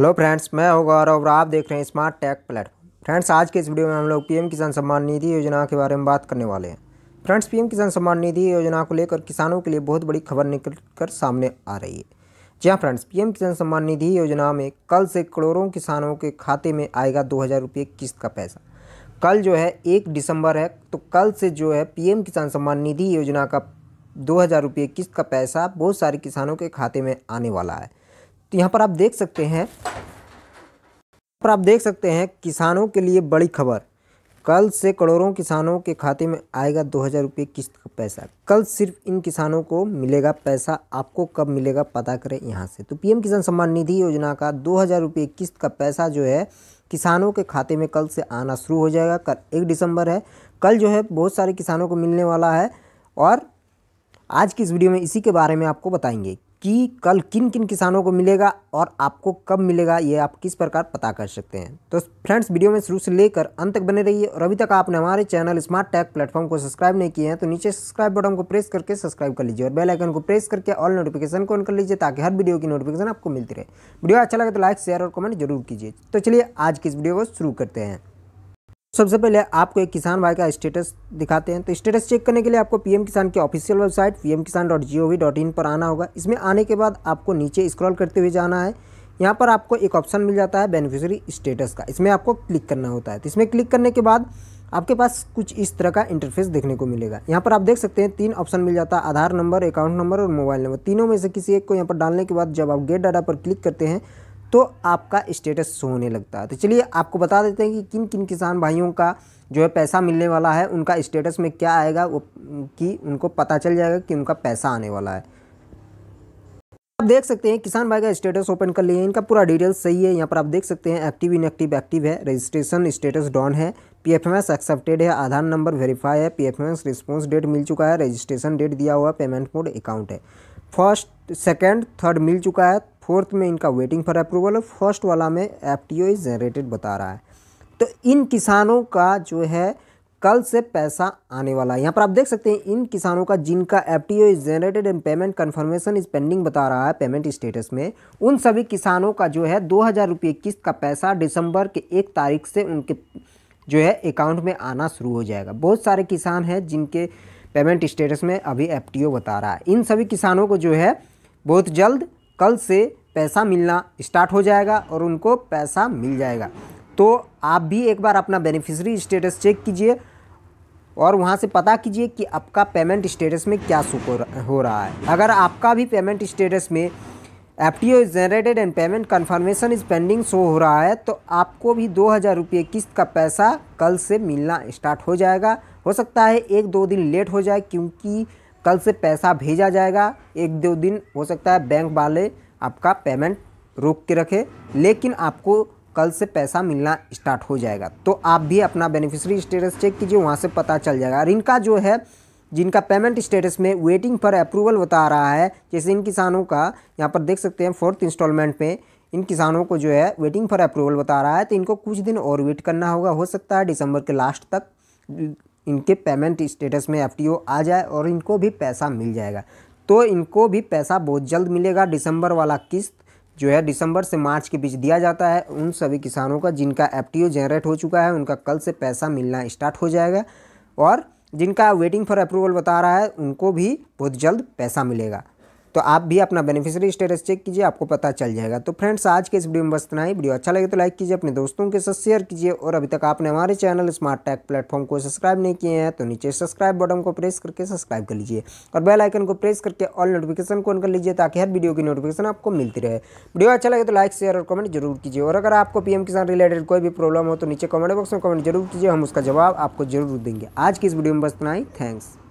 hello friends मैं हूं गौरव और आप देख रहे हैं स्मार्ट टैक प्लेटफॉर्म फ्रेंड्स आज के इस वीडियो में हम लोग पीएम किसान सम्मान निधि योजना के बारे में बात करने वाले हैं फ्रेंड्स पीएम किसान सम्मान निधि योजना को लेकर किसानों के लिए बहुत बड़ी खबर निकल कर सामने आ रही है जी हाँ फ्रेंड्स पीएम किसान सम्मान निधि योजना में कल से करोड़ों किसानों के खाते में आएगा दो हज़ार किस्त का पैसा कल जो है एक दिसंबर है तो कल से जो है पीएम किसान सम्मान निधि योजना का दो हज़ार रुपये किस्त का पैसा बहुत सारे किसानों के खाते में आने वाला है तो यहाँ पर आप देख सकते हैं पर आप देख सकते हैं किसानों के लिए बड़ी खबर कल से करोड़ों किसानों के खाते में आएगा दो हज़ार रुपये किस्त का पैसा कल सिर्फ इन किसानों को मिलेगा पैसा आपको कब मिलेगा पता करें यहाँ से तो पीएम किसान सम्मान निधि योजना का दो हज़ार रुपये किस्त का पैसा जो है किसानों के खाते में कल से आना शुरू हो जाएगा कल एक दिसंबर है कल जो है बहुत सारे किसानों को मिलने वाला है और आज की इस वीडियो में इसी के बारे में आपको बताएंगे कि कल किन किन किसानों को मिलेगा और आपको कब मिलेगा ये आप किस प्रकार पता कर सकते हैं तो फ्रेंड्स वीडियो में शुरू से लेकर अंत तक बने रहिए और अभी तक आपने हमारे चैनल स्मार्ट टैग प्लेटफॉर्म को सब्सक्राइब नहीं किए हैं तो नीचे सब्सक्राइब बटन को प्रेस करके सब्सक्राइब कर लीजिए और बेल आइकन को प्रेस करके ऑल नोटिफिकेशन को ऑन कर लीजिए ताकि हर वीडियो की नोटिफिकेशन आपको मिलती रहे वीडियो अच्छा लगे तो लाइक शेयर और कमेंट जरूर कीजिए तो चलिए आज की इस वीडियो को शुरू करते हैं सबसे पहले आपको एक किसान भाई का स्टेटस दिखाते हैं तो स्टेटस चेक करने के लिए आपको पीएम किसान की official website PM Kisan dot G O V dot in पर आना होगा इसमें आने के बाद आपको नीचे स्क्रॉल करते हुए जाना है यहाँ पर आपको एक ऑप्शन मिल जाता है बेनिफिशरी स्टेटस का इसमें आपको क्लिक करना होता है तो इसमें क्लिक करने के बाद आपके पास कुछ इस तरह का इंटरफेस देखने को मिलेगा यहाँ पर आप देख सकते हैं तीन ऑप्शन मिल जाता है आधार नंबर अकाउंट नंबर और मोबाइल नंबर तीनों में से किसी एक को यहाँ पर डालने के बाद जब आप गेट डाटा पर क्लिक करते हैं तो आपका स्टेटस शो होने लगता है तो चलिए आपको बता देते हैं कि किन किन किसान भाइयों का जो है पैसा मिलने वाला है उनका स्टेटस में क्या आएगा वो कि उनको पता चल जाएगा कि उनका पैसा आने वाला है आप देख सकते हैं किसान भाई का स्टेटस ओपन कर लिए इनका पूरा डिटेल्स सही है यहाँ पर आप देख सकते हैं एक्टिव इनएक्टिव एक्टिव है रजिस्ट्रेशन स्टेटस डॉन है पीएफएमएस एक्सेप्टेड है आधार नंबर वेरीफाई है पीएफएमएस रिस्पांस डेट मिल चुका है रजिस्ट्रेशन डेट दिया हुआ पेमेंट मोड अकाउंट है फर्स्ट सेकेंड थर्ड मिल चुका है फोर्थ में इनका वेटिंग फॉर अप्रूवल और फर्स्ट वाला में F T O is generated बता रहा है तो इन किसानों का जो है कल से पैसा आने वाला है यहाँ पर आप देख सकते हैं इन किसानों का जिनका F T O is generated and payment confirmation is pending बता रहा है पेमेंट स्टेटस में उन सभी किसानों का जो है दो हज़ार रुपये किस्त का पैसा दिसंबर के एक तारीख से उनके जो है अकाउंट में आना शुरू हो जाएगा बहुत सारे किसान हैं जिनके पेमेंट स्टेटस में अभी एफ बता रहा है इन सभी किसानों को जो है बहुत जल्द कल से पैसा मिलना स्टार्ट हो जाएगा और उनको पैसा मिल जाएगा तो आप भी एक बार अपना बेनिफिशरी स्टेटस चेक कीजिए और वहाँ से पता कीजिए कि आपका पेमेंट स्टेटस में क्या सुख हो रहा है अगर आपका भी पेमेंट स्टेटस में F T O is generated and payment confirmation is pending show हो रहा है तो आपको भी दो हज़ार रुपये किस्त का पैसा कल से मिलना स्टार्ट हो जाएगा हो सकता है एक दो दिन लेट हो जाए क्योंकि कल से पैसा भेजा जाएगा एक दो दिन हो सकता है बैंक वाले आपका पेमेंट रोक के रखे लेकिन आपको कल से पैसा मिलना स्टार्ट हो जाएगा तो आप भी अपना बेनिफिशरी स्टेटस चेक कीजिए वहाँ से पता चल जाएगा और इनका जो है जिनका पेमेंट स्टेटस में वेटिंग फॉर अप्रूवल बता रहा है जैसे इन किसानों का यहाँ पर देख सकते हैं फोर्थ इंस्टॉलमेंट में इन किसानों को जो है वेटिंग फॉर अप्रूवल बता रहा है तो इनको कुछ दिन और वेट करना होगा हो सकता है दिसंबर के लास्ट तक इनके पेमेंट स्टेटस में एफ आ जाए और इनको भी पैसा मिल जाएगा तो इनको भी पैसा बहुत जल्द मिलेगा दिसंबर वाला किस्त जो है दिसंबर से मार्च के बीच दिया जाता है उन सभी किसानों का जिनका एफ जनरेट हो चुका है उनका कल से पैसा मिलना स्टार्ट हो जाएगा और जिनका वेटिंग फॉर अप्रूवल बता रहा है उनको भी बहुत जल्द पैसा मिलेगा तो आप भी अपना बेनिफिशियरी स्टेटस चेक कीजिए आपको पता चल जाएगा तो फ्रेंड्स आज के इस वीडियो में बस इतना ही वीडियो अच्छा लगे तो लाइक कीजिए अपने दोस्तों के साथ शेयर कीजिए और अभी तक आपने हमारे चैनल स्मार्ट टैक प्लेटफॉर्म को सब्सक्राइब नहीं किए हैं तो नीचे सब्सक्राइब बटन को प्रेस करके सब्सक्राइब कर लीजिए और बेल आइकन को प्रेस करके ऑल नोटिफिकेशन को ऑन कर लीजिए ताकि हर वीडियो की नोटिफिकेशन आपको मिलती रहे वीडियो अच्छा लगे तो लाइक शेयर और कमेंट जरूर कीजिए और अगर आपको पीएम किसान रिलेटेड कोई भी प्रॉब्लम हो तो नीचे कमेंट बॉक्स में कमेंट जरूर कीजिए हम उसका जवाब आपको जरूर देंगे आज की इस वीडियो में बस इतना ही थैंक्स